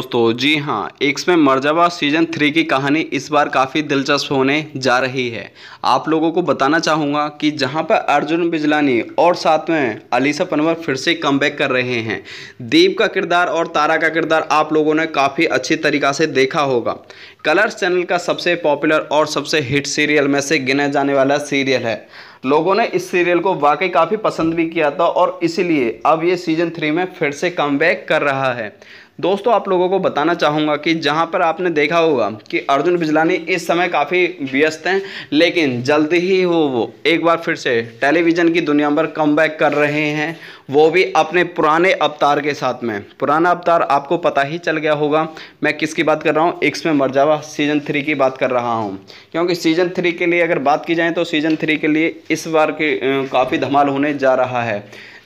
दोस्तों जी हाँ एक्स में मर्जावा सीजन थ्री की कहानी इस बार काफ़ी दिलचस्प होने जा रही है आप लोगों को बताना चाहूँगा कि जहाँ पर अर्जुन बिजलानी और साथ में अलीसा पनवर फिर से कम कर रहे हैं दीप का किरदार और तारा का किरदार आप लोगों ने काफ़ी अच्छी तरीक़ा से देखा होगा कलर्स चैनल का सबसे पॉपुलर और सबसे हिट सीरियल में से गिना जाने वाला सीरियल है लोगों ने इस सीरियल को वाकई काफ़ी पसंद भी किया था और इसीलिए अब ये सीज़न थ्री में फिर से कम कर रहा है दोस्तों आप लोगों को बताना चाहूँगा कि जहाँ पर आपने देखा होगा कि अर्जुन बिजलानी इस समय काफ़ी व्यस्त हैं लेकिन जल्दी ही वो वो एक बार फिर से टेलीविज़न की दुनिया पर कम कर रहे हैं वो भी अपने पुराने अवतार के साथ में पुराना अवतार आपको पता ही चल गया होगा मैं किसकी बात कर रहा हूँ एक्स में मरजावा सीज़न थ्री की बात कर रहा हूँ क्योंकि सीज़न थ्री के लिए अगर बात की जाए तो सीज़न थ्री के लिए इस बार के काफ़ी धमाल होने जा रहा है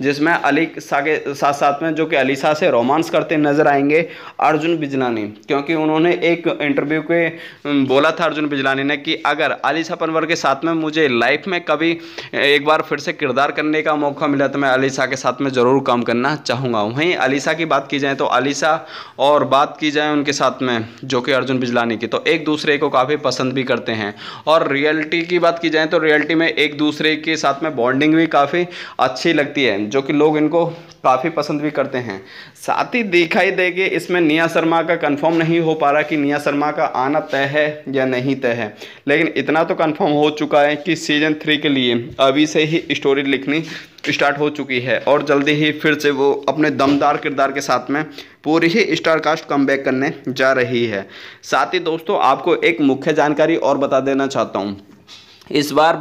जिसमें अली शाह के साथ साथ में जो कि अली शाह से रोमांस करते नजर आएंगे अर्जुन बिजलानी क्योंकि उन्होंने एक इंटरव्यू के बोला था अर्जुन बिजलानी ने कि अगर अली शाह पनवर के साथ में मुझे लाइफ में कभी एक बार फिर से किरदार करने का मौका मिला तो मैं अली शाह के साथ में ज़रूर काम करना चाहूँगा वहीं अली शाह की बात की जाए तो अली शाह और बात की जाए उनके साथ में जो कि अर्जुन बिजलानी की तो एक दूसरे को काफ़ी पसंद भी करते हैं और रियलिटी की बात की जाए तो रियलिटी में एक दूसरे के साथ में बॉन्डिंग भी काफ़ी अच्छी लगती है लाइन जो कि लोग इनको काफ़ी पसंद भी करते हैं साथ ही दिखाई देगी इसमें निया शर्मा का कंफर्म नहीं हो पा रहा कि निया शर्मा का आना तय है या नहीं तय है लेकिन इतना तो कंफर्म हो चुका है कि सीजन थ्री के लिए अभी से ही स्टोरी लिखनी स्टार्ट हो चुकी है और जल्दी ही फिर से वो अपने दमदार किरदार के साथ में पूरी ही स्टारकास्ट कम कम करने जा रही है साथ ही दोस्तों आपको एक मुख्य जानकारी और बता देना चाहता हूँ इस बार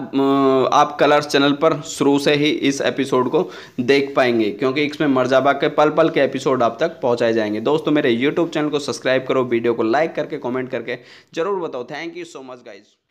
आप कलर्स चैनल पर शुरू से ही इस एपिसोड को देख पाएंगे क्योंकि इसमें मर्जाबा के पल पल के एपिसोड आप तक पहुंचाए जाएंगे दोस्तों मेरे यूट्यूब चैनल को सब्सक्राइब करो वीडियो को लाइक करके कमेंट करके ज़रूर बताओ thank you so much guys